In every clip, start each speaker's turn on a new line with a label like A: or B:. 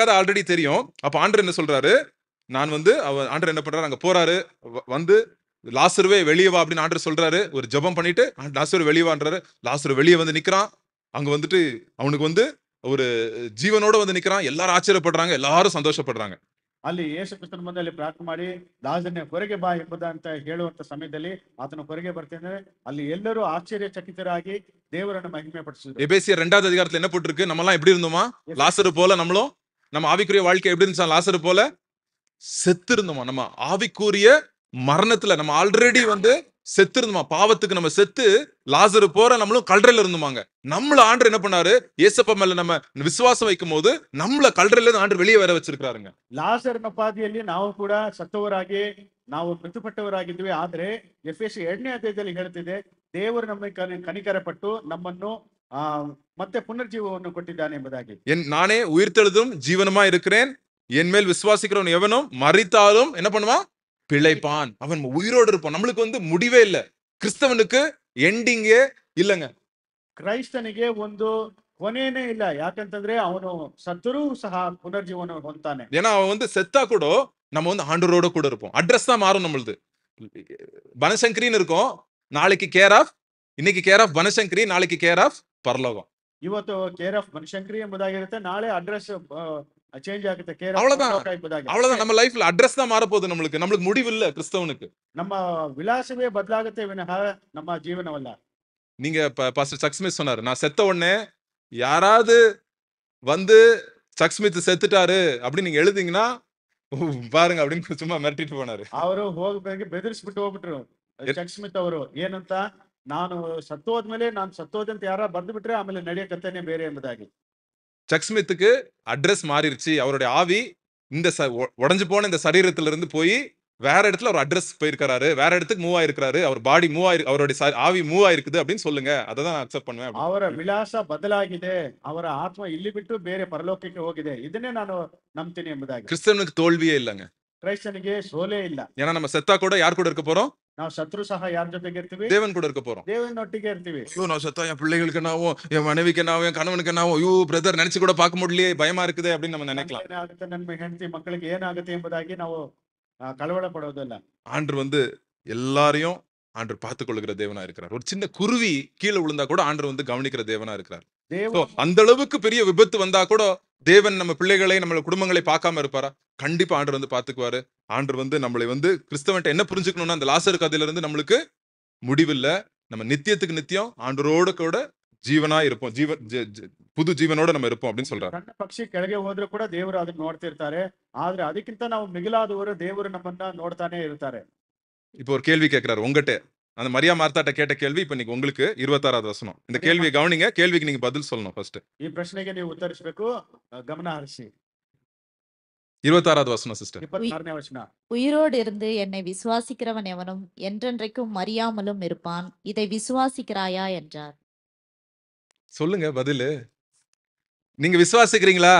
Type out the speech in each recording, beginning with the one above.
A: கதை ஆல்ரெடி தெரியும் அப்போ ஆண்டர் என்ன சொல்றாரு நான் வந்து அவர் ஆண்டர் என்ன பண்றாரு அங்க போறாரு வந்து லாசருவே வெளியே வா அப்படின்னு ஆண்டர் சொல்றாரு ஒரு ஜபம் பண்ணிட்டு லாசர் வெளியே வான்றாரு லாசர் வெளியே வந்து நிக்கிறான் அங்க வந்துட்டு அவனுக்கு வந்து ஒரு ஜீவனோட வந்து நிக்கிறான் எல்லாரும் ஆச்சரியப்படுறாங்க எல்லாரும் சந்தோஷப்படுறாங்க
B: ಅಲ್ಲಿ ಯೇಸು ಕ್ರಿಸ್ತನ வந்து ಅಲ್ಲಿ ಪ್ರಾರ್ಥನೆ ಮಾಡಿ ದಾಸನ ಹೊರಗೆ ಬಾ ಎಂಬುದ ಅಂತ ಹೇಳುವಂತ ಸಮಯದಲ್ಲಿ ಆತನ ಹೊರಗೆ ಬರ್ತೇನೆ ಅಲ್ಲಿ ಎಲ್ಲರೂ ಆಶ್ಚರ್ಯಚಕಿತರಾಗಿ ದೇವರನ್ನು ಮಹಿಮೆ ಪಡಿಸಿದ್ರು
A: எபேசியர் ரெண்டாவது அதிகாரத்துல என்ன போட்டிருக்கு நம்ம எல்லாம் எப்படி இருந்தோமா லாசர் போல நம்மளும் நம்ம ஆவிக்குரிய வாழ்க்கை எப்படி இருந்துச்சா லாசர் போல செத்து இருந்தோமா நம்ம ஆவிக்குரிய மரணத்துல நம்ம ஆல்ரெடி வந்து செத்து இருந்தோமா பாவத்துக்கு நம்ம செத்து லாசர் போற நம்மளும் கல்றையில இருந்தோமாங்க நம்மள ஆண்டு என்ன பண்ணாரு ஏசப்ப மேல நம்ம விசுவாசம் வைக்கும் போது நம்மள கல்றையில இருந்து ஆண்டு வெளியே வர வச்சிருக்காருங்க
B: லாசர் ಪಾದಿಯಲ್ಲಿ ನಾವು கூட சத்தவராகி ನಾವು ಮೃತಪಟ್ಟವರಾಗಿದ್ವಿ ஆதரே ಎಫ್ ಎಸ್ ಎರಡನೇ ಅಧ್ಯಾಯದಲ್ಲಿ ಹೇಳ್ತಿದೆ தேவர் ನಮ್ಮ ಕನಿಕರಪಟ್ಟು ನಮ್ಮನ್ನು ಮತ್ತೆ ಪುನರ್ಜೀವವನ್ನು ಕೊಟ್ಟಿದ್ದಾನೆ ಎಂಬುದಾಗಿ
A: என் நானே உயிர்த்தெழுதும் ஜீவனுமா இருக்கிறேன் என் மேல் விசுவாசிக்கிறவன் எவனும் மறித்தாலும் என்ன பண்ணுவான் பிழைப்பான் அவன் உயிரோடு இருப்பான் நம்மளுக்கு வந்து முடிவே இல்லை கிறிஸ்தவனுக்கு எண்டிங்கே இல்லைங்க
B: ಕ್ರೈಸ್ತನಿಗೆ ಒಂದು கொனேனே இல்ல ಯಾಕಂತಂದ್ರೆ அவனு சத்துரு ಸಹ ಪುನರ್ಜೀವನ ಹೊಂದ್ತಾನೆ
A: ஏன்னா அவன் வந்து செத்தா கூட நம்ம வந்து ஆண்டரோட கூட இருப்போம் அட்ரஸ் தான் மாறும் நம்மளுது பனசங்கரின்னு இருக்கும் நாளைக்கு கேர் ஆஃப் இன்னைக்கு கேர் ஆஃப் பனசங்கரி நாளைக்கு கேர் ஆஃப் ಪರಲೋಕ
B: ಇವತ್ತು ಕೇರ್ ಆಫ್ ಮನುಶಂಕರಿ ಎಂಬುದಾಗಿರುತ್ತೆ நாளே அட்ரஸ் சேஞ்ச் ஆகுது கேர் அவ்வளவுதான் அவ்வளவுதான் நம்ம
A: லைஃப்ல அட்ரஸ் தான் மாற போகுது நம்மளுக்கு நம்மளுக்கு முடிவு இல்ல கிறிஸ்தவனுக்கு
B: நம்ம விலாசமே பதலாகத்தே வினஹ நம்ம ஜீவனம் அல்ல
A: நீங்க பாஸ்டர் சக்ஸ்மித் சொன்னாரு நான் செத்த உடனே யாராவது வந்து சக்ஸ்மித் செத்துட்டாரு அப்படின்னு நீங்க எழுதிங்கன்னா பாருங்க அப்படின்னு சும்மா மிரட்டிட்டு போனாரு
B: அவரும் ಅವರು ಹೋಗಬೇಕು விட்டு ಹೋಗ್ಬಿಟ್ರು சக்ஸ்மித் அவரும் ಏನಂತ ನಾನು ಸತ್ತೋದ್ಮೇಲೆ ನಾನು ಸತ್ತೋದೆ ಅಂತ ಯಾರ ಬರ್ದು ಬಿಟ್ರೆ ಆಮೇಲೆ ನಡೆಯೋ ಕಥೆನೇ ಬೇರೆ ಎಂಬುದಾಗಿ
A: சக் ஸ்மித்துக்கு ಅಡ್ರೆಸ್ மாறிடுச்சு அவருடைய ஆவி இந்த ச உடஞ்சு போன இந்த சரீரத்திலிருந்து போய் வேற இடத்துல ஒரு அட்ரஸ் போயிருக்கிறாரு வேற இடத்துக்கு மூவ் ஆயிருக்காரு அவர் பாடி மூவ் ஆயிரு அவருடைய ஆவி மூவ் ஆயிருக்குது அப்படின்னு சொல்லுங்க அதை தான் நான் அக்செப்ட் பண்ணுவேன்
B: அவர விலாச பதிலாகிது அவர ஆத்மா இல்லி விட்டு ಬೇರೆ ಪರಲೋಕಕ್ಕೆ ஹோகிது இதுனே நான் நம்பினேன் என்பதாக
A: கிறிஸ்தவனுக்கு தோல்வியே இல்லைங்க
B: ಕ್ರೈಸ್ತನಿಗೆ சோலே இல்லை
A: ஏன்னா நம்ம செத்தா கூட யார் கூட இருக்க போறோம்
B: ನಾವು ಶತ್ರು ಸಹ ಯಾರ ಜೊತೆಗೆ ಇರ್ತೀವಿ
A: ದೇವನ್ ಕೂಡ இருக்க போறோம் ದೇವನೊಟ್ಟಿಗೆ ಇರ್ತೀವಿ ஐயோ நான் செத்தா என் பிள்ளைகளுக்கு நாவோ என் மனைவிக்கு நாவோ என் கணவனுக்கு நாவோ ஐயோ பிரதர் நினைச்சு கூட பார்க்க முடியலையே பயமா இருக்குது அப்படின்னு நம்ம நினைக்கலாம்
B: ಏನಾಗುತ್ತೆ ನನ್ನ ಹೆಂಡತಿ ಮಕ್ಕಳಿಗೆ ಏನಾಗುತ್ತೆ ಎಂಬುದಾಗಿ ನಾವು ಆ, ಕಳವಳ ಪಡೋದಿಲ್ಲ
A: ஆண்டர் வந்து எல்லாரையும் ஆண்டர் பார்த்துக் கொள்கிற தேவனா இருக்கிறார் ஒரு சின்ன குருவி கீழே விழுந்தா கூட ஆண்டர் வந்து கவனிக்கிற தேவனா இருக்கிறார் அந்த அளவுக்கு பெரிய விபத்து வந்தா கூட தேவன் நம்ம பிள்ளைகளை நம்ம குடும்பங்களை பார்க்காம இருப்பாரா கண்டிப்பா ஆண்டர் வந்து பாத்துக்குவாரு ஆண்டர் வந்து நம்மளை வந்து கிறிஸ்தவன்ட்ட என்ன புரிஞ்சுக்கணும்னா அந்த லாசர் கதையில இருந்து நம்மளுக்கு முடிவில்ல நம்ம நித்தியத்துக்கு நித்தியம் ஆண்டரோட கூட ஜீவனா இருப்போம் ஜீவன் புது இருப்போம் அப்படின்னு சொல்றாரு கண்ண
B: பட்சி ಸಣ್ಣ ಪಕ್ಷಿ கூட தேவர் அதுக்கு ದೇವರು இருக்காரு ನೋಡ್ತಾ ಇರ್ತಾರೆ நம்ம மிகிலாத ஒரு தேவர் நம்ம தான் நோடத்தானே இருக்காரு
A: இப்போ ஒரு கேள்வி கேட்கிறாரு உங்ககிட்ட அந்த மரியா மார்த்தாட்ட கேட்ட கேள்வி இப்ப நீங்க உங்களுக்கு இருವತ್ತಾರಾದ வசனம் இந்த கேள்வி கவனிங்க கேள்விக்கு நீங்க பதில் சொல்லணும் ஃபர்ஸ்ட்
B: ಈ ಪ್ರಶ್ನೆಗೆ ನೀವು ಉತ್ತರಿಸಬೇಕು ಗಮನ ಹರಿಸಿ
A: வசனம் சிஸ்டர் 26ನೇ உயிரோடு இருந்து என்னை விசுவாசிக்கிறவன் எவனும் என்றென்றைக்கும் அறியாமலும் இருப்பான் இதை விசுவாசிக்கிறாயா என்றார் சொல்லுங்க பதில் நீங்க விசுவாசிக்கிறீங்களா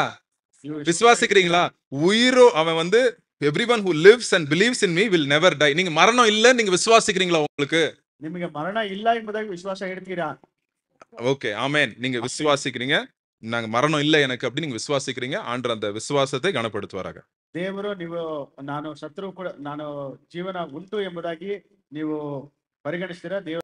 A: விசுவாசிக்கிறீங்களா உயிரோ அவன் வந்து everyone who lives and believes in me will never die நீங்க மரணம் இல்லைன்னு நீங்க விசுவாசிக்கிறீங்களா உங்களுக்கு
B: நீங்க மரணம் இல்ல என்பதை விசுவாசம் எடுத்துக்கிறான்
A: ஓகே ஆமே நீங்க விசுவாசிக்கிறீங்க நாங்க மரணம் இல்ல எனக்கு அப்படி நீங்க விசுவாசிக்கிறீங்க ஆண்டு அந்த விசுவாசத்தை கனப்படுத்துவாராக
B: தேவரோ நீ நானும் சத்ரு கூட நானும் ஜீவனா உண்டு என்பதாகி நீ பரிகணிச்சிட